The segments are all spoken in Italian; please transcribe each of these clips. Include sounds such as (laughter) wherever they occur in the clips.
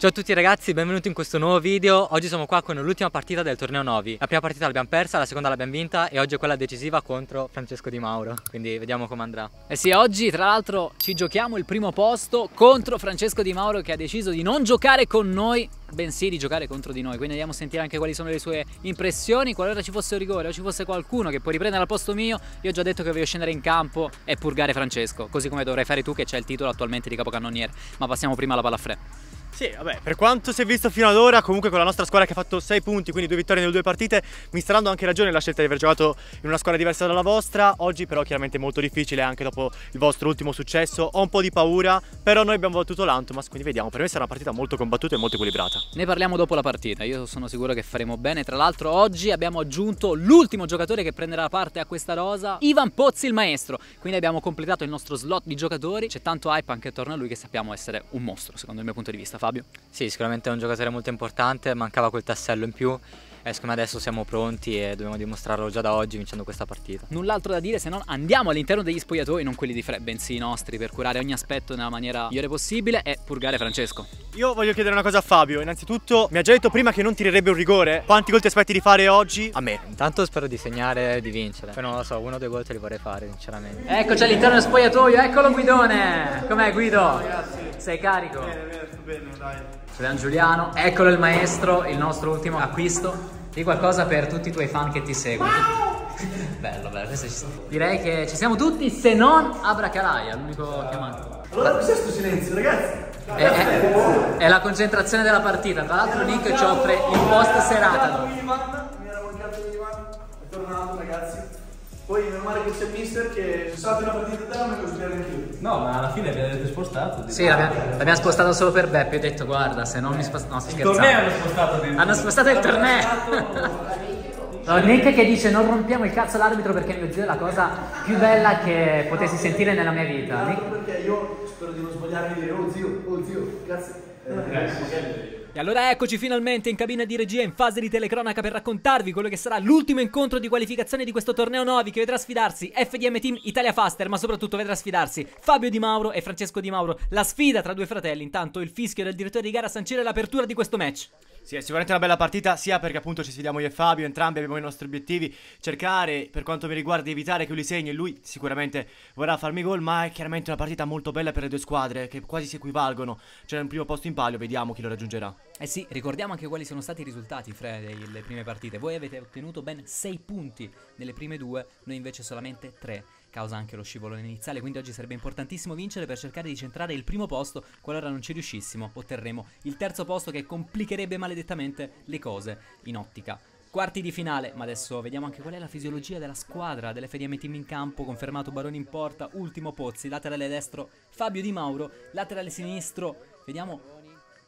Ciao a tutti ragazzi, benvenuti in questo nuovo video. Oggi siamo qua con l'ultima partita del torneo Novi. La prima partita l'abbiamo persa, la seconda l'abbiamo vinta e oggi è quella decisiva contro Francesco Di Mauro. Quindi vediamo come andrà. Eh sì, oggi tra l'altro ci giochiamo il primo posto contro Francesco Di Mauro che ha deciso di non giocare con noi bensì di giocare contro di noi. Quindi andiamo a sentire anche quali sono le sue impressioni. Qualora ci fosse un rigore o ci fosse qualcuno che può riprendere al posto mio, io ho già detto che voglio scendere in campo e purgare Francesco, così come dovrai fare tu che c'è il titolo attualmente di capocannoniere. Ma passiamo prima alla palla a sì, vabbè, per quanto si è visto fino ad ora, comunque con la nostra squadra che ha fatto 6 punti, quindi 2 vittorie nelle due partite, mi sta dando anche ragione la scelta di aver giocato in una squadra diversa dalla vostra. Oggi però chiaramente molto difficile anche dopo il vostro ultimo successo. Ho un po' di paura, però noi abbiamo battuto l'Antomas, quindi vediamo. Per me sarà una partita molto combattuta e molto equilibrata. Ne parliamo dopo la partita, io sono sicuro che faremo bene. Tra l'altro oggi abbiamo aggiunto l'ultimo giocatore che prenderà parte a questa rosa, Ivan Pozzi il maestro. Quindi abbiamo completato il nostro slot di giocatori. C'è tanto hype anche attorno a lui che sappiamo essere un mostro, secondo il mio punto di vista. Fabio? Sì, sicuramente è un giocatore molto importante, mancava quel tassello in più eh, siccome adesso siamo pronti e dobbiamo dimostrarlo già da oggi vincendo questa partita. Null'altro da dire se non andiamo all'interno degli spogliatoi, non quelli di Fred, bensì i nostri, per curare ogni aspetto nella maniera migliore possibile e purgare Francesco. Io voglio chiedere una cosa a Fabio, innanzitutto mi ha già detto prima che non tirerebbe un rigore, quanti gol ti aspetti di fare oggi? A me, intanto spero di segnare e di vincere, poi non lo so, uno o due gol te li vorrei fare sinceramente. Eccoci all'interno del spogliatoio, eccolo Guidone, com'è Guido? Ciao, ragazzi. Sei carico? Bene, bene, sto bene, dai. Sono Giuliano, eccolo il maestro, il nostro ultimo acquisto. Di qualcosa per tutti i tuoi fan che ti seguono. bello, bello, questo ci sta. Direi che ci siamo tutti, se non Abracalaia, l'unico chiamato. Allora, cos'è sto silenzio, ragazzi? È, è, è, la concentrazione della partita. Tra l'altro, Nick ci offre il post serata. manda... Poi meno male che c'è mister che salta una partita da me così viene anch'io. No, ma alla fine l'avete spostato. Sì, l'abbiamo, spostato solo per Beppe. Ho detto guarda, se non eh. mi spostano. No, si scherzava. torneo hanno spostato dentro. Hanno spostato il torneo. No, Nick che dice non rompiamo il cazzo all'arbitro perché mio zio è la cosa più bella che potessi no, sentire nella mia vita. Nick... Perché io spero di non sbagliarmi dire oh zio, oh zio, grazie. Eh, grazie. sì, eh, e allora eccoci finalmente in cabina di regia in fase di telecronaca per raccontarvi quello che sarà l'ultimo incontro di qualificazione di questo torneo Novi che vedrà sfidarsi FDM Team Italia Faster, ma soprattutto vedrà sfidarsi Fabio Di Mauro e Francesco Di Mauro. La sfida tra due fratelli, intanto il fischio del direttore di gara a sancire l'apertura di questo match. Sì, è sicuramente una bella partita, sia perché appunto ci sfidiamo io e Fabio, entrambi abbiamo i nostri obiettivi, cercare per quanto mi riguarda di evitare che lui segni, lui sicuramente vorrà farmi gol, ma è chiaramente una partita molto bella per le due squadre che quasi si equivalgono, c'è un primo posto in palio, vediamo chi lo raggiungerà. Eh sì, ricordiamo anche quali sono stati i risultati fra le, le prime partite, voi avete ottenuto ben 6 punti nelle prime due, noi invece solamente 3 causa anche lo scivolone iniziale, quindi oggi sarebbe importantissimo vincere per cercare di centrare il primo posto, qualora non ci riuscissimo otterremo il terzo posto che complicherebbe maledettamente le cose in ottica quarti di finale. Ma adesso vediamo anche qual è la fisiologia della squadra dell'FDM Team in campo. Confermato Baroni in porta, ultimo Pozzi, laterale destro Fabio Di Mauro, laterale sinistro. Vediamo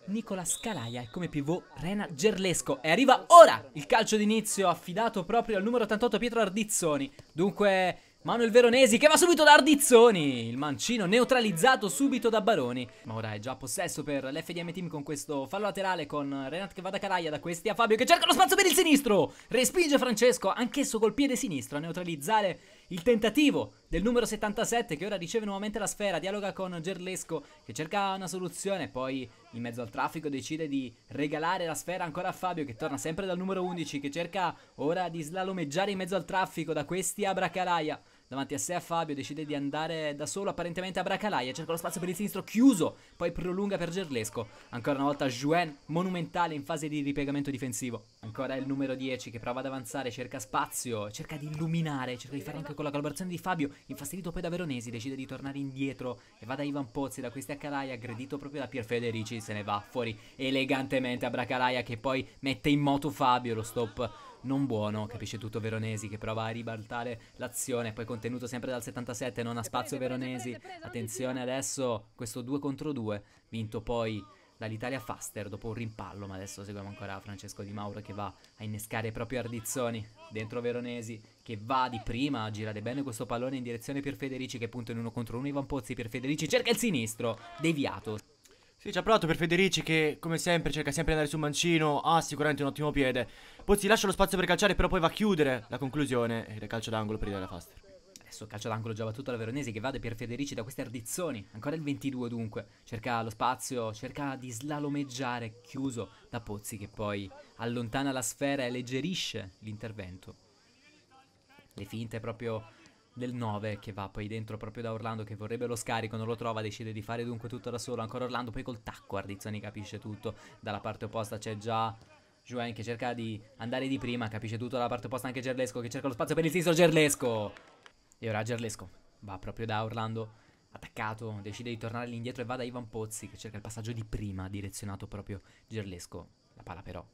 Nicola Scalaia e come pivot Rena Gerlesco. E arriva ora il calcio d'inizio affidato proprio al numero 88 Pietro Ardizzoni. Dunque Manuel Veronesi che va subito da Ardizzoni Il mancino neutralizzato subito da Baroni Ma ora è già possesso per l'FDM Team con questo fallo laterale Con Renat che va da Caraia da questi a Fabio che cerca lo spazio per il sinistro Respinge Francesco anch'esso col piede sinistro a neutralizzare il tentativo del numero 77 che ora riceve nuovamente la sfera Dialoga con Gerlesco che cerca una soluzione Poi in mezzo al traffico decide di regalare la sfera ancora a Fabio Che torna sempre dal numero 11 che cerca ora di slalomeggiare in mezzo al traffico da questi a Bracaraia Davanti a sé a Fabio decide di andare da solo apparentemente a Bracalaia, cerca lo spazio per il sinistro chiuso, poi prolunga per Gerlesco. Ancora una volta Juen, monumentale in fase di ripiegamento difensivo. Ancora il numero 10 che prova ad avanzare, cerca spazio, cerca di illuminare, cerca di fare anche con la collaborazione di Fabio, infastidito poi da Veronesi, decide di tornare indietro e va da Ivan Pozzi, da questi a Calaia, aggredito proprio da Pier Federici, se ne va fuori elegantemente a Bracalaia che poi mette in moto Fabio lo stop non buono, capisce tutto Veronesi che prova a ribaltare l'azione, poi contenuto sempre dal 77, non ha spazio Veronesi, attenzione adesso questo 2 contro 2, vinto poi dall'Italia Faster dopo un rimpallo, ma adesso seguiamo ancora Francesco Di Mauro che va a innescare i propri ardizzoni dentro Veronesi che va di prima a girare bene questo pallone in direzione per Federici che punta in uno contro uno Ivan Pozzi per Federici cerca il sinistro, deviato. Sì, ci ha provato per Federici che, come sempre, cerca sempre di andare su Mancino. Ha sicuramente un ottimo piede. Pozzi lascia lo spazio per calciare, però poi va a chiudere la conclusione. Ed è calcio d'angolo per la Faster. Adesso calcio d'angolo già battuto la Veronese che vade per Federici da queste ardizzoni. Ancora il 22 dunque. Cerca lo spazio, cerca di slalomeggiare, chiuso da Pozzi che poi allontana la sfera e alleggerisce l'intervento. Le finte proprio del 9 che va poi dentro proprio da Orlando che vorrebbe lo scarico, non lo trova, decide di fare dunque tutto da solo, ancora Orlando, poi col tacco Ardizzoni capisce tutto, dalla parte opposta c'è già Juan che cerca di andare di prima, capisce tutto dalla parte opposta anche Gerlesco che cerca lo spazio per il sinistro Gerlesco e ora Gerlesco va proprio da Orlando attaccato, decide di tornare lì indietro e va da Ivan Pozzi che cerca il passaggio di prima direzionato proprio Gerlesco, la palla però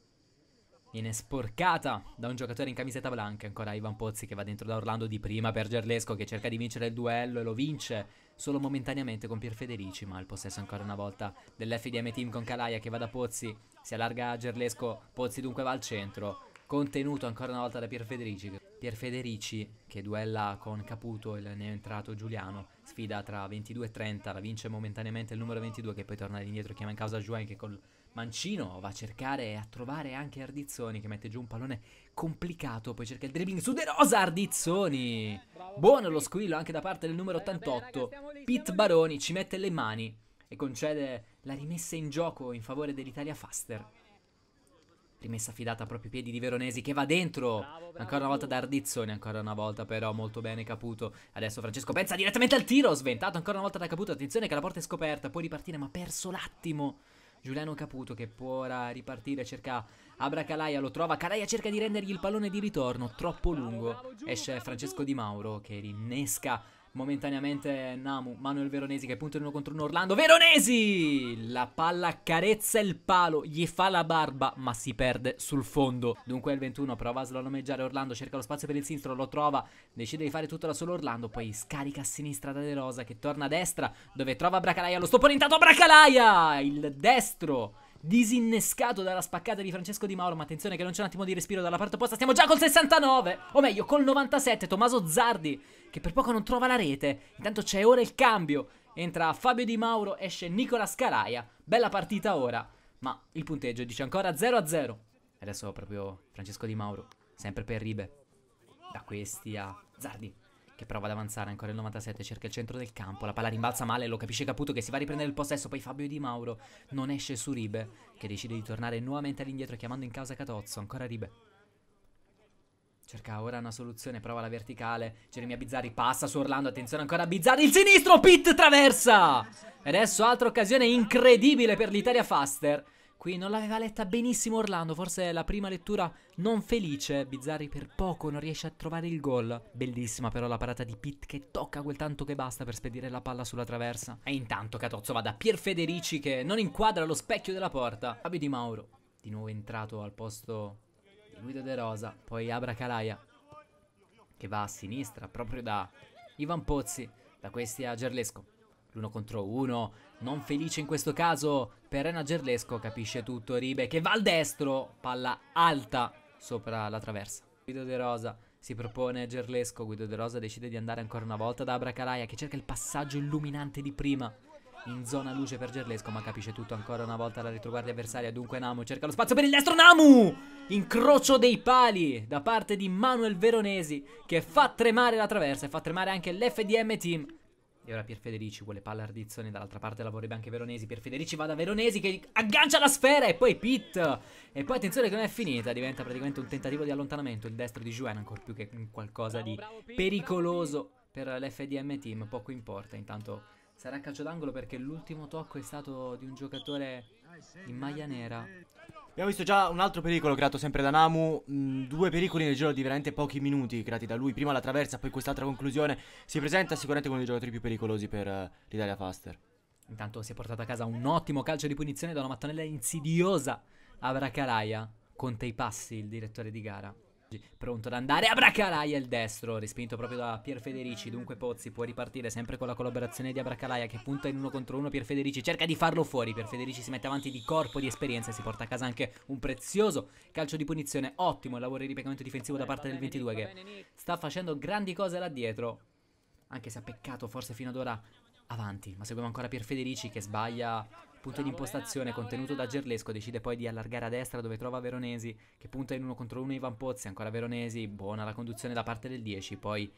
Viene sporcata da un giocatore in camisetta blanca. ancora Ivan Pozzi che va dentro da Orlando di prima per Gerlesco che cerca di vincere il duello e lo vince solo momentaneamente con Pier Federici, ma il possesso ancora una volta dell'FDM team con Calaia che va da Pozzi, si allarga a Gerlesco, Pozzi dunque va al centro, contenuto ancora una volta da Pier Federici. Pier Federici che duella con Caputo, il entrato Giuliano, sfida tra 22 e 30, la vince momentaneamente il numero 22 che poi torna indietro e chiama in causa Juan che col Mancino va a cercare e a trovare anche Ardizzoni che mette giù un pallone complicato, poi cerca il dribbling su De Rosa, Ardizzoni! Buono lo squillo anche da parte del numero 88, Pit Baroni ci mette le mani e concede la rimessa in gioco in favore dell'Italia Faster. Rimessa affidata proprio ai piedi di Veronesi che va dentro. Ancora una volta da Ardizzoni, ancora una volta però molto bene Caputo. Adesso Francesco pensa direttamente al tiro, sventato ancora una volta da Caputo. Attenzione che la porta è scoperta, può ripartire ma ha perso l'attimo. Giuliano Caputo che può ora ripartire, cerca Abra Calaia, lo trova, Calaia cerca di rendergli il pallone di ritorno, troppo lungo, esce Francesco Di Mauro che rinnesca momentaneamente Namu, Manuel Veronesi che punta in uno contro uno Orlando, Veronesi! La palla carezza il palo, gli fa la barba ma si perde sul fondo. Dunque il 21 prova a slalomeggiare Orlando, cerca lo spazio per il sinistro, lo trova, decide di fare tutto da solo Orlando, poi scarica a sinistra da De Rosa che torna a destra dove trova Bracalaia, lo sto stoppone a Bracalaia! Il destro! disinnescato dalla spaccata di Francesco Di Mauro, ma attenzione che non c'è un attimo di respiro dalla parte opposta, stiamo già col 69, o meglio col 97, Tommaso Zardi che per poco non trova la rete, intanto c'è ora il cambio, entra Fabio Di Mauro, esce Nicola Scaraia, bella partita ora, ma il punteggio dice ancora 0-0, adesso proprio Francesco Di Mauro, sempre per Ribe, da questi a Zardi che prova ad avanzare ancora il 97, cerca il centro del campo, la palla rimbalza male, lo capisce Caputo che si va a riprendere il possesso, poi Fabio Di Mauro non esce su Ribe, che decide di tornare nuovamente all'indietro chiamando in causa Catozzo, ancora Ribe. Cerca ora una soluzione, prova la verticale, Geremia Bizzarri passa su Orlando, attenzione ancora Bizzarri, il sinistro, Pitt traversa! E adesso altra occasione incredibile per l'Italia Faster. Qui non l'aveva letta benissimo Orlando, forse è la prima lettura non felice. Bizzarri per poco non riesce a trovare il gol. Bellissima però la parata di Pitt che tocca quel tanto che basta per spedire la palla sulla traversa. E intanto Catozzo va da Pier Federici che non inquadra lo specchio della porta. Fabio Di Mauro, di nuovo entrato al posto di Guido De Rosa, poi Abra Calaia che va a sinistra proprio da Ivan Pozzi, da questi a Gerlesco. L'uno contro uno, non felice in questo caso per Rena Gerlesco, capisce tutto Ribe che va al destro, palla alta sopra la traversa. Guido De Rosa si propone Gerlesco, Guido De Rosa decide di andare ancora una volta da Abracalaia che cerca il passaggio illuminante di prima. In zona luce per Gerlesco ma capisce tutto ancora una volta la retroguardia avversaria Dunque Namu cerca lo spazio per il destro Namu Incrocio dei pali da parte di Manuel Veronesi Che fa tremare la traversa e fa tremare anche l'FDM team e ora Pier Federici vuole palla Ardizzoni dall'altra parte la vorrebbe anche Veronesi. Pierfederici va da Veronesi che aggancia la sfera e poi Pit. E poi attenzione che non è finita, diventa praticamente un tentativo di allontanamento il destro di Juan ancora più che qualcosa di pericoloso per l'FDM team, poco importa. Intanto sarà calcio d'angolo perché l'ultimo tocco è stato di un giocatore in maglia nera Abbiamo visto già un altro pericolo creato sempre da Namu, mm, due pericoli nel giro di veramente pochi minuti creati da lui, prima la traversa, poi quest'altra conclusione, si presenta sicuramente come uno dei giocatori più pericolosi per uh, l'Italia Faster. Intanto si è portato a casa un ottimo calcio di punizione da una mattonella insidiosa a Bracalaia, Conte i passi il direttore di gara. Pronto ad andare a Bracalaia il destro Respinto proprio da Pier Federici Dunque Pozzi può ripartire sempre con la collaborazione di Abracalaia Che punta in uno contro uno Pier Federici Cerca di farlo fuori Pier Federici si mette avanti di corpo, di esperienza E si porta a casa anche un prezioso calcio di punizione Ottimo il lavoro di ripiegamento difensivo da parte del 22 Che sta facendo grandi cose là dietro Anche se ha peccato forse fino ad ora avanti Ma seguiamo ancora Pier Federici che sbaglia Punto di impostazione contenuto da Gerlesco decide poi di allargare a destra dove trova Veronesi che punta in uno contro uno Ivan Pozzi, ancora Veronesi, buona la conduzione da parte del 10, poi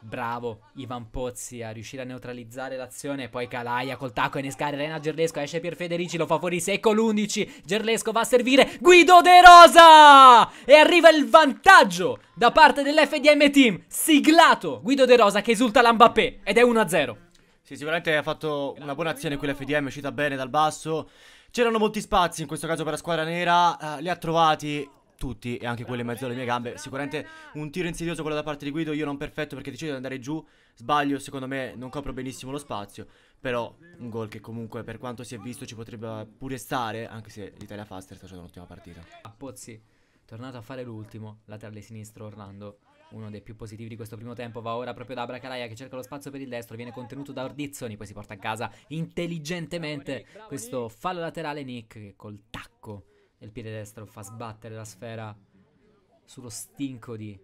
bravo Ivan Pozzi a riuscire a neutralizzare l'azione, poi Calaia col tacco innescare Rena Gerlesco, esce Pier Federici, lo fa fuori secco l'11, Gerlesco va a servire Guido De Rosa e arriva il vantaggio da parte dell'FDM Team, siglato Guido De Rosa che esulta l'Ambappé ed è 1-0. Sì, sicuramente ha fatto una buona azione qui l'FDM, è uscita bene dal basso. C'erano molti spazi in questo caso per la squadra nera, eh, li ha trovati tutti e anche quelli in mezzo alle mie gambe. Sicuramente un tiro insidioso quello da parte di Guido, io non perfetto perché decido di andare giù, sbaglio, secondo me non copro benissimo lo spazio, però un gol che comunque per quanto si è visto ci potrebbe pure stare, anche se l'Italia Faster sta facendo un'ottima partita. A Pozzi, tornato a fare l'ultimo, laterale sinistro Orlando uno dei più positivi di questo primo tempo va ora proprio da Bracalaia che cerca lo spazio per il destro, viene contenuto da Ordizzoni, poi si porta a casa intelligentemente questo fallo laterale Nick che col tacco del piede destro fa sbattere la sfera sullo stinco di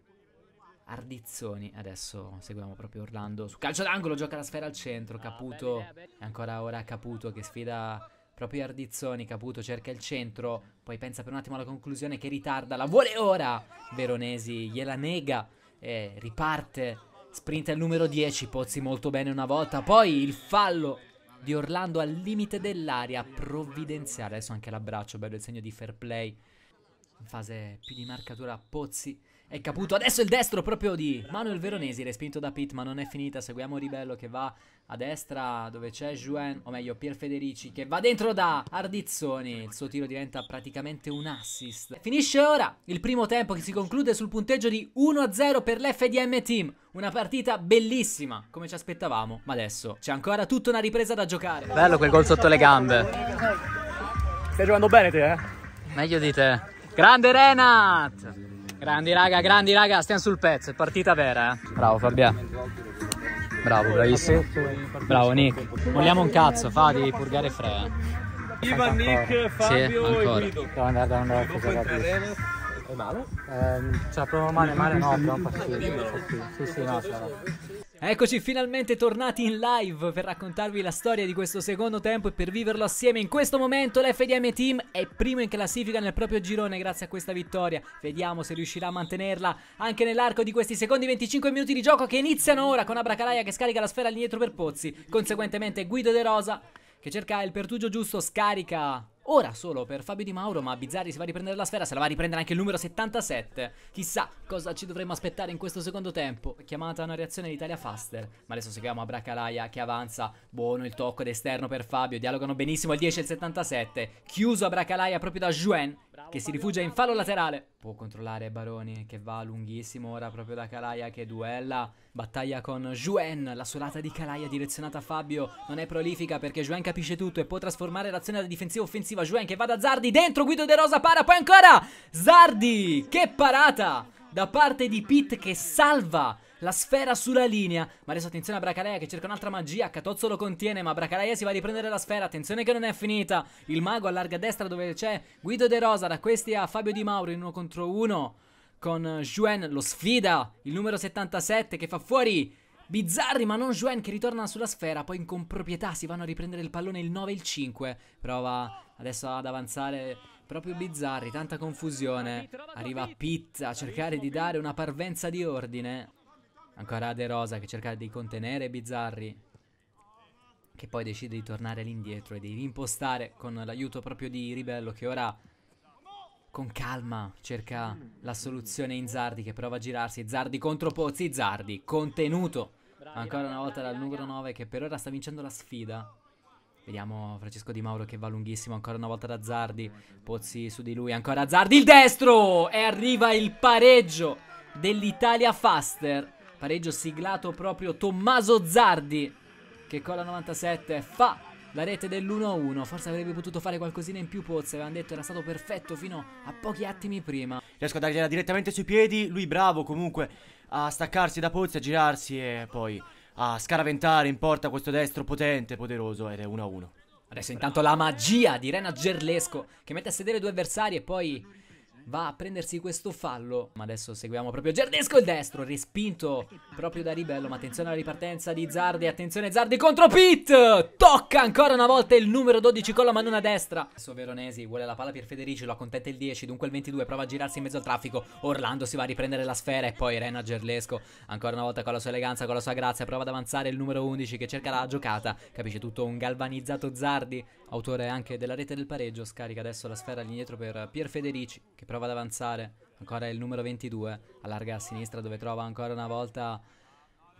Ardizzoni. Adesso seguiamo proprio Orlando. Su calcio d'angolo gioca la sfera al centro. Ah, Caputo. Ancora ora Caputo che sfida proprio Ardizzoni. Caputo cerca il centro. Poi pensa per un attimo alla conclusione che ritarda. La vuole ora. Veronesi gliela nega e riparte, sprint al numero 10, Pozzi molto bene una volta, poi il fallo di Orlando al limite dell'aria, provvidenziale, adesso anche l'abbraccio, bello il segno di fair play, in fase più di marcatura Pozzi è Caputo, adesso il destro proprio di Manuel Veronesi, respinto da Pitt, ma non è finita. Seguiamo Ribello che va a destra dove c'è Juan o meglio Pier Federici, che va dentro da Ardizzoni. Il suo tiro diventa praticamente un assist. Finisce ora il primo tempo che si conclude sul punteggio di 1-0 per l'FDM Team. Una partita bellissima, come ci aspettavamo, ma adesso c'è ancora tutta una ripresa da giocare. Bello quel gol sotto le gambe. Stai giocando bene te, eh? Meglio di te. Grande Renat! Grandi raga, grandi raga, stiamo sul pezzo, è partita vera. Eh. Bravo Fabiano. Bravo, bravissimo. Bravo Nick. Vogliamo un cazzo, fa di purgare frea. Ivan, Nick, Fabio sì, ancora. e Guido. Devo andare da un È male? Eh, cioè, proprio male, male no, però un po' Sì, sì, no, c'era. Eccoci finalmente tornati in live per raccontarvi la storia di questo secondo tempo e per viverlo assieme. In questo momento l'FDM Team è primo in classifica nel proprio girone grazie a questa vittoria. Vediamo se riuscirà a mantenerla anche nell'arco di questi secondi 25 minuti di gioco che iniziano ora con Abracalaia che scarica la sfera all'indietro per Pozzi. Conseguentemente Guido De Rosa che cerca il pertugio giusto, scarica Ora solo per Fabio Di Mauro, ma Bizzarri si va a riprendere la sfera, se la va a riprendere anche il numero 77. Chissà cosa ci dovremmo aspettare in questo secondo tempo. Chiamata una reazione d'Italia Faster, ma adesso seguiamo Abracalaia che avanza. Buono il tocco d'esterno per Fabio, dialogano benissimo il 10 e il 77. Chiuso Abracalaia proprio da Juan che si rifugia in fallo laterale. Può controllare Baroni che va lunghissimo ora proprio da Calaia che duella. Battaglia con Juen, la solata di Calaia direzionata a Fabio non è prolifica perché Juen capisce tutto e può trasformare l'azione da difensiva offensiva. Juen che va da Zardi dentro, Guido De Rosa para, poi ancora Zardi! Che parata da parte di Pitt che salva la sfera sulla linea. Ma adesso attenzione a Bracalea che cerca un'altra magia. Catozzo lo contiene, ma Bracalea si va a riprendere la sfera. Attenzione che non è finita. Il mago allarga a destra dove c'è Guido De Rosa. Da questi a Fabio Di Mauro in uno contro uno. Con Juan lo sfida. Il numero 77 che fa fuori bizzarri, ma non Juan che ritorna sulla sfera. Poi in comproprietà si vanno a riprendere il pallone il 9 e il 5. Prova adesso ad avanzare. Proprio bizzarri, tanta confusione. Arriva Pitt a cercare di dare una parvenza di ordine. Ancora De Rosa che cerca di contenere Bizzarri. Che poi decide di tornare all'indietro e di rimpostare con l'aiuto proprio di Ribello che ora con calma cerca la soluzione in Zardi che prova a girarsi. Zardi contro Pozzi, Zardi contenuto. Ancora una volta dal numero 9 che per ora sta vincendo la sfida. Vediamo Francesco Di Mauro che va lunghissimo ancora una volta da Zardi. Pozzi su di lui, ancora Zardi il destro! E arriva il pareggio dell'Italia Faster. Pareggio siglato proprio Tommaso Zardi che con la 97 fa la rete dell'1-1. Forse avrebbe potuto fare qualcosina in più Pozzi, avevano detto era stato perfetto fino a pochi attimi prima. Riesco a dargliela direttamente sui piedi, lui bravo comunque a staccarsi da Pozzi, a girarsi e poi a scaraventare in porta questo destro potente, poderoso ed è 1-1. Adesso intanto la magia di Rena Gerlesco che mette a sedere due avversari e poi va a prendersi questo fallo. Ma adesso seguiamo proprio Gernesco il destro, respinto proprio da Ribello. Ma attenzione alla ripartenza di Zardi, attenzione Zardi contro Pit! Tocca ancora una volta il numero 12 con la mano a destra. Adesso Veronesi vuole la palla per Federici, lo accontenta il 10, dunque il 22 prova a girarsi in mezzo al traffico. Orlando si va a riprendere la sfera e poi Rena Gerlesco ancora una volta con la sua eleganza, con la sua grazia, prova ad avanzare il numero 11 che cerca la giocata. Capisce tutto un galvanizzato Zardi, autore anche della rete del pareggio, scarica adesso la sfera all'indietro per Pier Federici che prova ad avanzare, ancora il numero 22, allarga a sinistra dove trova ancora una volta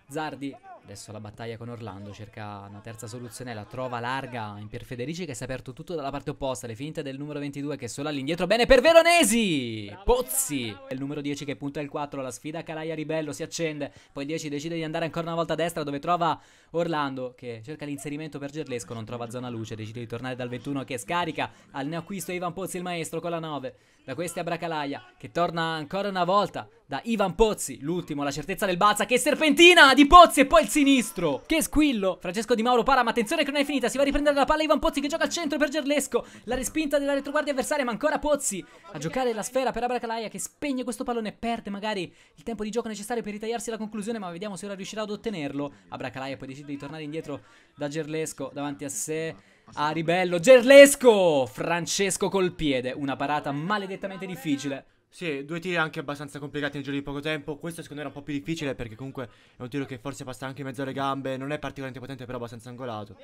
Zardi Adesso la battaglia con Orlando cerca una terza soluzione, la trova larga in per Federici che si è aperto tutto dalla parte opposta, le finte del numero 22 che è solo all'indietro, bene per Veronesi! Pozzi! Il numero 10 che punta il 4, la sfida Calaia Ribello si accende, poi il 10 decide di andare ancora una volta a destra dove trova Orlando che cerca l'inserimento per Gerlesco, non trova zona luce, decide di tornare dal 21 che scarica al neoacquisto Ivan Pozzi il maestro con la 9, da questi a Bracalaia che torna ancora una volta da Ivan Pozzi, l'ultimo, la certezza del Balza che serpentina di Pozzi e poi il sinistro. Che squillo! Francesco Di Mauro para, ma attenzione che non è finita, si va a riprendere la palla Ivan Pozzi che gioca al centro per Gerlesco, la respinta della retroguardia avversaria, ma ancora Pozzi a giocare la sfera per Abracalaia che spegne questo pallone e perde magari il tempo di gioco necessario per ritagliarsi la conclusione, ma vediamo se ora riuscirà ad ottenerlo. Abracalaia poi decide di tornare indietro da Gerlesco davanti a sé. A ribello Gerlesco! Francesco col piede, una parata maledettamente difficile. Sì, due tiri anche abbastanza complicati in giro di poco tempo. Questo secondo me era un po' più difficile perché comunque è un tiro che forse passa anche in mezzo alle gambe. Non è particolarmente potente, però abbastanza angolato.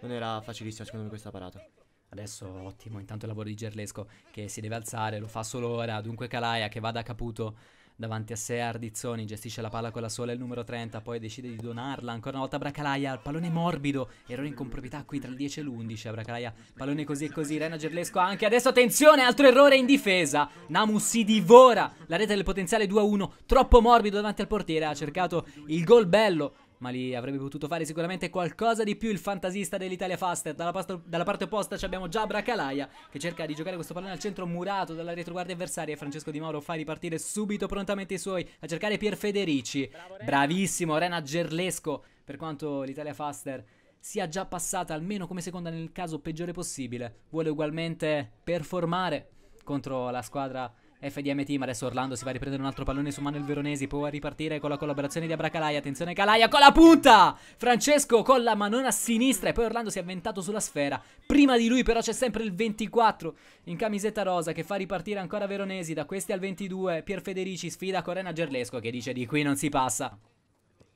Non era facilissimo secondo me questa parata. Adesso ottimo, intanto il lavoro di Gerlesco che si deve alzare, lo fa solo ora. Dunque Calaia che va da Caputo davanti a sé Ardizzoni, gestisce la palla con la sola il numero 30, poi decide di donarla, ancora una volta Bracalaia, il pallone morbido, errore in comproprietà qui tra il 10 e l'11, Bracalaia, pallone così e così, Rena Gerlesco anche, adesso attenzione, altro errore in difesa, Namu si divora la rete del potenziale 2-1, troppo morbido davanti al portiere, ha cercato il gol bello ma lì avrebbe potuto fare sicuramente qualcosa di più il fantasista dell'Italia Faster. Dalla, pasto, dalla parte opposta abbiamo Giabra Calaia che cerca di giocare questo pallone al centro murato dalla retroguardia avversaria Francesco Di Mauro fa ripartire subito prontamente i suoi a cercare Pier Federici. Bravo, Bravissimo Rena Gerlesco per quanto l'Italia Faster sia già passata almeno come seconda nel caso peggiore possibile. Vuole ugualmente performare contro la squadra FDM Team. Adesso Orlando si va a riprendere un altro pallone su Manuel Veronesi. Può ripartire con la collaborazione di Abra Attenzione Calaia con la punta! Francesco con la manona a sinistra. E poi Orlando si è avventato sulla sfera. Prima di lui però c'è sempre il 24 in camisetta rosa che fa ripartire ancora Veronesi. Da questi al 22 Pier Federici sfida Corena Gerlesco che dice di qui non si passa.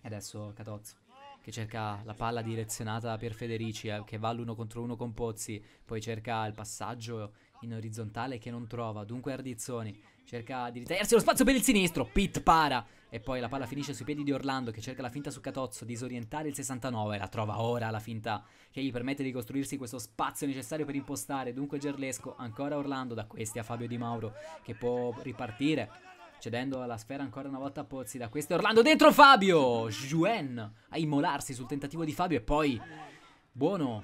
E adesso Catozzo che cerca la palla direzionata per Federici eh, che va all'uno contro uno con Pozzi, poi cerca il passaggio in orizzontale che non trova. Dunque Ardizzoni cerca di ritagliarsi lo spazio per il sinistro. Pitt para. E poi la palla finisce sui piedi di Orlando che cerca la finta su Catozzo, disorientare il 69. La trova ora la finta che gli permette di costruirsi questo spazio necessario per impostare. Dunque Gerlesco, ancora Orlando, da questi a Fabio Di Mauro che può ripartire. Cedendo alla sfera ancora una volta a Pozzi, da questo Orlando dentro Fabio! Juen a immolarsi sul tentativo di Fabio e poi... Buono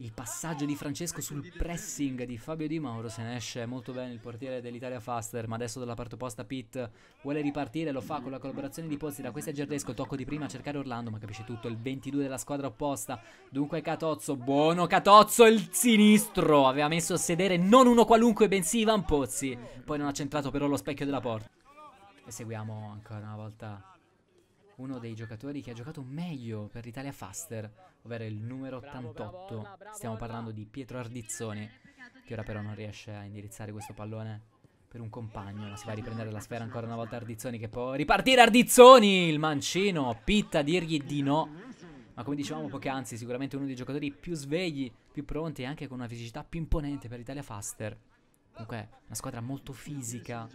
il passaggio di Francesco sul pressing di Fabio Di Mauro se ne esce molto bene il portiere dell'Italia Faster ma adesso dalla parte opposta Pitt vuole ripartire lo fa con la collaborazione di Pozzi da questo è Giardesco il tocco di prima a cercare Orlando ma capisce tutto il 22 della squadra opposta dunque Catozzo buono Catozzo il sinistro aveva messo a sedere non uno qualunque bensì Ivan Pozzi poi non ha centrato però lo specchio della porta e seguiamo ancora una volta uno dei giocatori che ha giocato meglio per l'Italia Faster, ovvero il numero 88. Stiamo parlando di Pietro Ardizzoni, che ora però non riesce a indirizzare questo pallone per un compagno, ma si va a riprendere la sfera ancora una volta Ardizzoni che può ripartire Ardizzoni, il mancino, Pitta a dirgli di no. Ma come dicevamo anzi, sicuramente uno dei giocatori più svegli, più pronti e anche con una fisicità più imponente per l'Italia Faster. Comunque, una squadra molto fisica,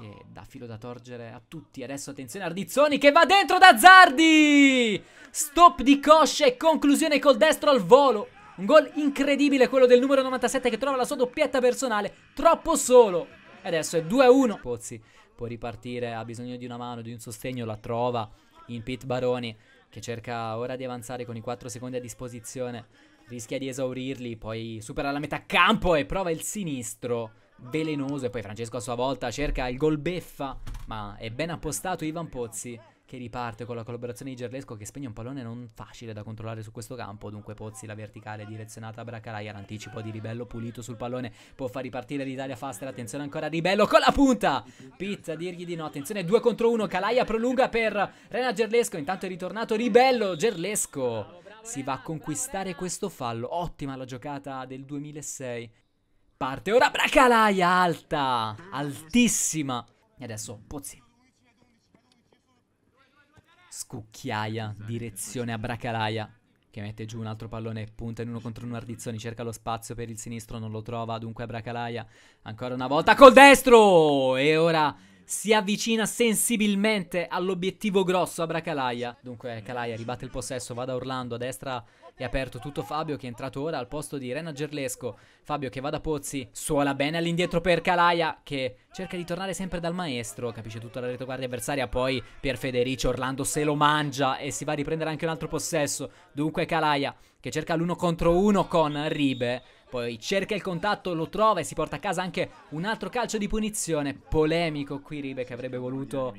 che dà filo da torgere a tutti. Adesso attenzione Ardizzoni che va dentro da Zardi! Stop di cosce, conclusione col destro al volo. Un gol incredibile quello del numero 97 che trova la sua doppietta personale, troppo solo. E adesso è 2-1. Pozzi può ripartire, ha bisogno di una mano, di un sostegno, la trova in Pit Baroni che cerca ora di avanzare con i 4 secondi a disposizione. Rischia di esaurirli, poi supera la metà campo e prova il sinistro velenoso. E poi Francesco a sua volta cerca il gol beffa, ma è ben appostato Ivan Pozzi che riparte con la collaborazione di Gerlesco che spegne un pallone non facile da controllare su questo campo. Dunque Pozzi la verticale direzionata a Bracaraia l'anticipo di Ribello pulito sul pallone, può far ripartire l'Italia Faster, attenzione ancora Ribello con la punta! Pizza dirgli di no, attenzione 2 contro 1, Calaia prolunga per Rena Gerlesco, intanto è ritornato Ribello, Gerlesco si va a conquistare questo fallo, ottima la giocata del 2006. Parte ora Bracalaia alta, altissima. E adesso Pozzi. Scucchiaia, direzione a Bracalaia che mette giù un altro pallone, punta in uno contro uno Ardizzoni, cerca lo spazio per il sinistro, non lo trova, dunque Bracalaia ancora una volta col destro e ora si avvicina sensibilmente all'obiettivo grosso a Bracalaia. Dunque Calaia ribatte il possesso, va da Orlando a destra e ha aperto tutto Fabio che è entrato ora al posto di Rena Gerlesco. Fabio che va da Pozzi, suola bene all'indietro per Calaia che cerca di tornare sempre dal maestro, capisce tutta la retroguardia avversaria, poi per Federici Orlando se lo mangia e si va a riprendere anche un altro possesso. Dunque Calaia che cerca l'uno contro uno con Ribe. Poi cerca il contatto, lo trova e si porta a casa anche un altro calcio di punizione. Polemico qui Ribe che avrebbe voluto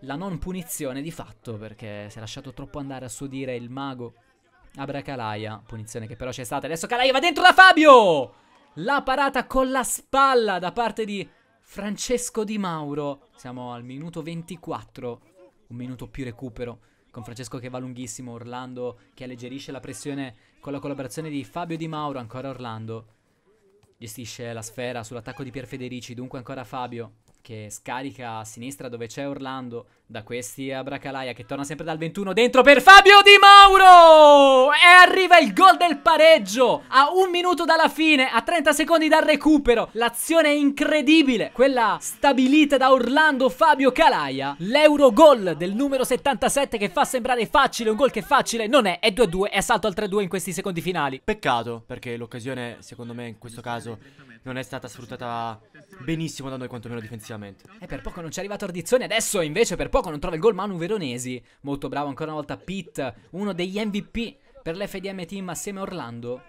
la non punizione di fatto perché si è lasciato troppo andare a suo dire il mago Abra Calaia. Punizione che però c'è stata. Adesso Calaia va dentro da Fabio! La parata con la spalla da parte di Francesco Di Mauro. Siamo al minuto 24. Un minuto più recupero. Con Francesco che va lunghissimo. Orlando che alleggerisce la pressione con la collaborazione di Fabio Di Mauro. Ancora Orlando. Gestisce la sfera sull'attacco di Pier Federici, Dunque ancora Fabio che scarica a sinistra dove c'è Orlando da questi a Bracalaia che torna sempre dal 21 dentro per Fabio Di Mauro e arriva il gol del pareggio a un minuto dalla fine a 30 secondi dal recupero l'azione incredibile quella stabilita da Orlando Fabio Calaia l'euro gol del numero 77 che fa sembrare facile un gol che è facile non è è 2-2 è salto al 3-2 in questi secondi finali peccato perché l'occasione secondo me in questo caso non è stata sfruttata benissimo da noi quantomeno difensivamente. E per poco non c'è arrivato Ardizzone, adesso invece per poco non trova il gol Manu Veronesi. Molto bravo ancora una volta Pitt, uno degli MVP per l'FDM Team assieme a Orlando.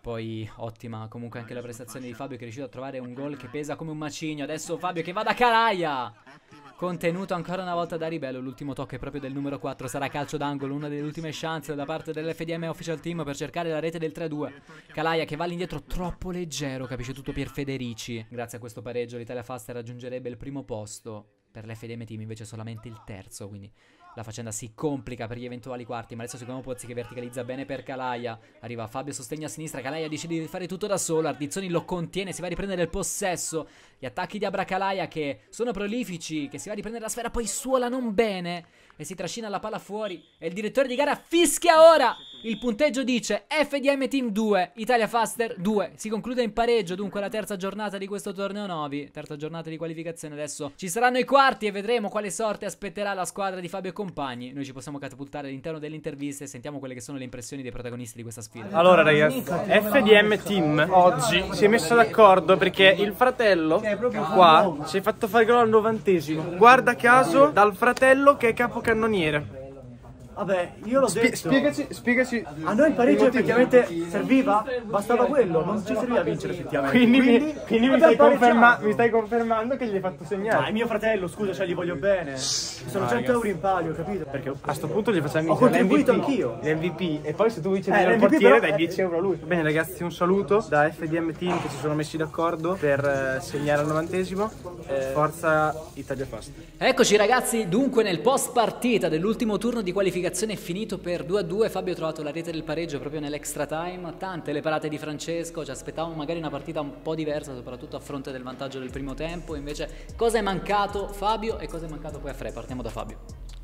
Poi ottima comunque anche la prestazione di Fabio che è riuscito a trovare un gol che pesa come un macigno. Adesso Fabio che va da Calaia. Contenuto ancora una volta da Ribello. L'ultimo tocco è proprio del numero 4. Sarà calcio d'angolo. Una delle ultime chance da parte dell'FDM Official Team per cercare la rete del 3-2. Calaia che va all'indietro troppo leggero. Capisce tutto Pier Federici. Grazie a questo pareggio l'Italia Faster raggiungerebbe il primo posto. Per l'FDM Team invece solamente il terzo. Quindi la faccenda si complica per gli eventuali quarti, ma adesso seguiamo Pozzi che verticalizza bene per Calaia, arriva Fabio sostegno a sinistra, Calaia decide di fare tutto da solo, Ardizzoni lo contiene, si va a riprendere il possesso, gli attacchi di Abra Calaia che sono prolifici, che si va a riprendere la sfera, poi suola non bene, e si trascina la palla fuori e il direttore di gara fischia ora. Il punteggio dice FDM Team 2, Italia Faster 2. Si conclude in pareggio dunque la terza giornata di questo torneo 9, terza giornata di qualificazione. Adesso ci saranno i quarti e vedremo quale sorte aspetterà la squadra di Fabio e Compagni. Noi ci possiamo catapultare all'interno delle interviste e sentiamo quelle che sono le impressioni dei protagonisti di questa sfida. Allora ragazzi, FDM Team oggi si è messo d'accordo perché il fratello qua si è fatto fare gol al novantesimo. Guarda caso dal fratello che è capo cannoniere Vabbè, io l'ho Spie- detto. Spiegaci, spiegaci. A noi il pareggio effettivamente serviva, bastava quello, non ci serviva a vincere effettivamente. Quindi, mi, quindi mi, stai conferma- mi stai confermando che gli hai fatto segnare. Ma è mio fratello, scusa, cioè gli voglio bene. Ci sono 100 ah, euro in palio, capito? Perché a sto punto gli facciamo Ho contribuito anch'io. L'MVP e poi se tu vinci eh, il portiere dai 10 euro a lui. Bene ragazzi, un saluto da FDM Team che si sono messi d'accordo per eh, segnare al novantesimo. Eh, forza Italia Fast. Eccoci ragazzi, dunque nel post partita dell'ultimo turno di qualificazione aggregazione è finito per 2-2, Fabio ha trovato la rete del pareggio proprio nell'extra time, tante le parate di Francesco, ci aspettavamo magari una partita un po' diversa, soprattutto a fronte del vantaggio del primo tempo, invece cosa è mancato Fabio e cosa è mancato poi a Fre? Partiamo da Fabio.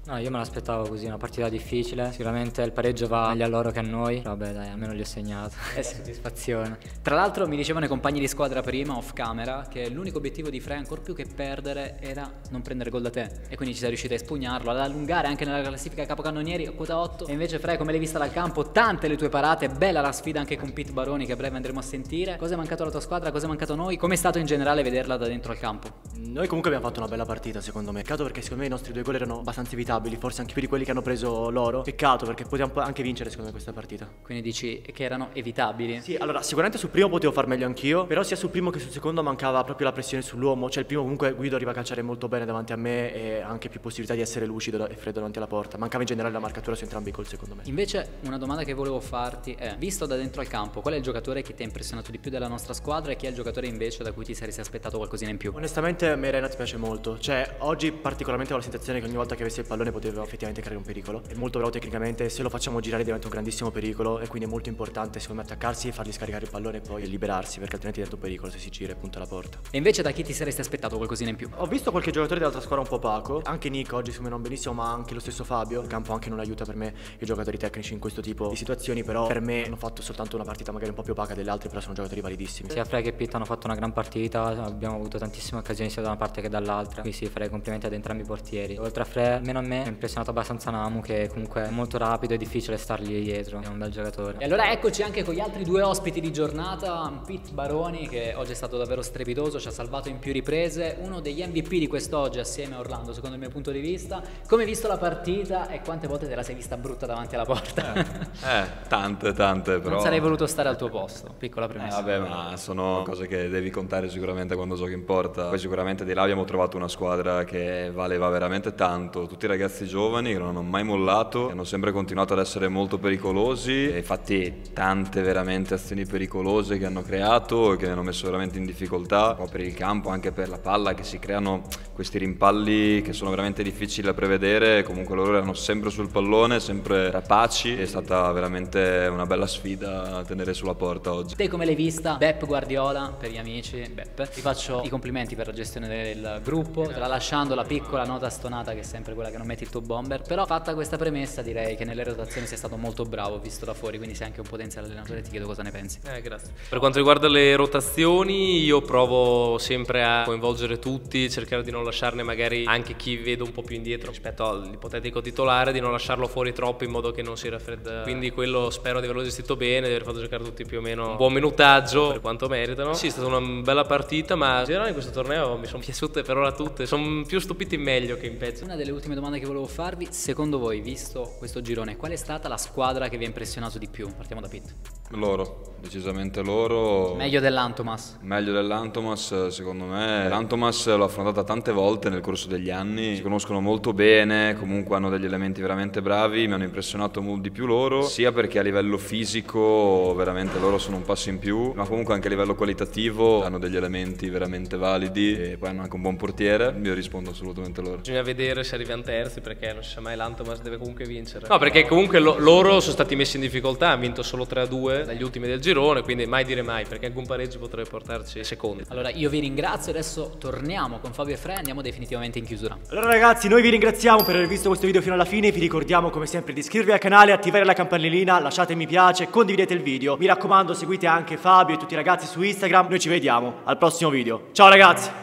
No, io me l'aspettavo così, una partita difficile. Sicuramente il pareggio va meglio a loro che a noi. Vabbè, dai, almeno gli ho segnato. (laughs) È soddisfazione. Tra l'altro, mi dicevano i compagni di squadra prima, off camera, che l'unico obiettivo di Frey, ancor più che perdere, era non prendere gol da te. E quindi ci sei riuscito a espugnarlo, ad allungare anche nella classifica capocannonieri a quota 8. E invece, Frey, come l'hai vista dal campo, tante le tue parate. Bella la sfida anche con Pete Baroni, che a breve andremo a sentire. Cosa è mancato alla tua squadra? Cosa è mancato a noi? Come è stato in generale vederla da dentro al campo? Noi comunque abbiamo fatto una bella partita, secondo me. Peccato perché secondo me i nostri due gol erano abbastanza evitati immancabili, forse anche più di quelli che hanno preso l'oro. Peccato perché potevamo anche vincere secondo me questa partita. Quindi dici che erano evitabili? Sì, allora sicuramente sul primo potevo far meglio anch'io, però sia sul primo che sul secondo mancava proprio la pressione sull'uomo, cioè il primo comunque Guido arriva a calciare molto bene davanti a me e anche più possibilità di essere lucido e freddo davanti alla porta. Mancava in generale la marcatura su entrambi i gol secondo me. Invece una domanda che volevo farti è, visto da dentro al campo, qual è il giocatore che ti ha impressionato di più della nostra squadra e chi è il giocatore invece da cui ti saresti aspettato qualcosina in più? Onestamente a me Renat piace molto, cioè oggi particolarmente ho la sensazione che ogni volta che avessi il pallone pallone poteva effettivamente creare un pericolo. È molto bravo tecnicamente, se lo facciamo girare diventa un grandissimo pericolo e quindi è molto importante secondo me attaccarsi e fargli scaricare il pallone e poi liberarsi perché altrimenti diventa un pericolo se si gira e punta la porta. E invece da chi ti saresti aspettato qualcosina in più? Ho visto qualche giocatore dell'altra squadra un po' opaco, anche Nico oggi secondo me non benissimo ma anche lo stesso Fabio, il campo anche non aiuta per me i giocatori tecnici in questo tipo di situazioni però per me hanno fatto soltanto una partita magari un po' più opaca delle altre però sono giocatori validissimi. Sia Frey che Pitt hanno fatto una gran partita, abbiamo avuto tantissime occasioni sia da una parte che dall'altra, quindi sì farei complimenti ad entrambi i portieri. Oltre a Frey almeno a me me mi ha impressionato abbastanza Namu che comunque è molto rapido e difficile stargli dietro, è un bel giocatore. E allora eccoci anche con gli altri due ospiti di giornata, Pete Baroni che oggi è stato davvero strepitoso, ci ha salvato in più riprese, uno degli MVP di quest'oggi assieme a Orlando secondo il mio punto di vista. Come hai visto la partita e quante volte te la sei vista brutta davanti alla porta? Eh, eh tante, tante però. Non sarei voluto stare al tuo posto, piccola eh, premessa. Eh, vabbè ma sono cose che devi contare sicuramente quando giochi in porta, poi sicuramente di là abbiamo trovato una squadra che valeva veramente tanto, tutti i ragazzi ragazzi giovani che non hanno mai mollato, hanno sempre continuato ad essere molto pericolosi e infatti tante veramente azioni pericolose che hanno creato e che hanno messo veramente in difficoltà, ma per il campo, anche per la palla, che si creano questi rimpalli che sono veramente difficili da prevedere, comunque loro erano sempre sul pallone, sempre rapaci, è stata veramente una bella sfida a tenere sulla porta oggi. Te come l'hai vista? Beppe Guardiola, per gli amici, Beppe, ti faccio i complimenti per la gestione del gruppo, tralasciando la piccola nota stonata che è sempre quella che non mi metti il tuo bomber. Però fatta questa premessa direi che nelle rotazioni sei stato molto bravo visto da fuori, quindi sei anche un potenziale allenatore, ti chiedo cosa ne pensi. Eh, grazie. Per quanto riguarda le rotazioni, io provo sempre a coinvolgere tutti, cercare di non lasciarne magari anche chi vedo un po' più indietro rispetto all'ipotetico titolare, di non lasciarlo fuori troppo in modo che non si raffredda. Quindi quello spero di averlo gestito bene, di aver fatto giocare tutti più o meno un buon minutaggio per quanto meritano. Sì, è stata una bella partita, ma in generale in questo torneo mi sono (laughs) piaciute per ora tutte. Sono più stupiti meglio che in pezzo. Una delle ultime domande che che volevo farvi, secondo voi, visto questo girone, qual è stata la squadra che vi ha impressionato di più? Partiamo da Pitt. Loro, decisamente loro. Meglio dell'Antomas. Meglio dell'Antomas, secondo me. L'Antomas l'ho affrontata tante volte nel corso degli anni, si conoscono molto bene, comunque hanno degli elementi veramente bravi, mi hanno impressionato di più loro, sia perché a livello fisico veramente loro sono un passo in più, ma comunque anche a livello qualitativo hanno degli elementi veramente validi e poi hanno anche un buon portiere, io rispondo assolutamente loro. Bisogna vedere se arriviamo terzi perché non si sa mai l'Antomas deve comunque vincere. No, perché comunque lo loro sono stati messi in difficoltà, hanno vinto solo 3-2 2 dagli ultimi del girone, quindi mai dire mai, perché anche un pareggio potrebbe portarci secondi. Allora io vi ringrazio, adesso torniamo con Fabio e Fre, andiamo definitivamente in chiusura. Allora ragazzi, noi vi ringraziamo per aver visto questo video fino alla fine, vi ricordiamo come sempre di iscrivervi al canale, attivare la campanellina, lasciate mi piace, condividete il video, mi raccomando seguite anche Fabio e tutti i ragazzi su Instagram, noi ci vediamo al prossimo video. Ciao ragazzi!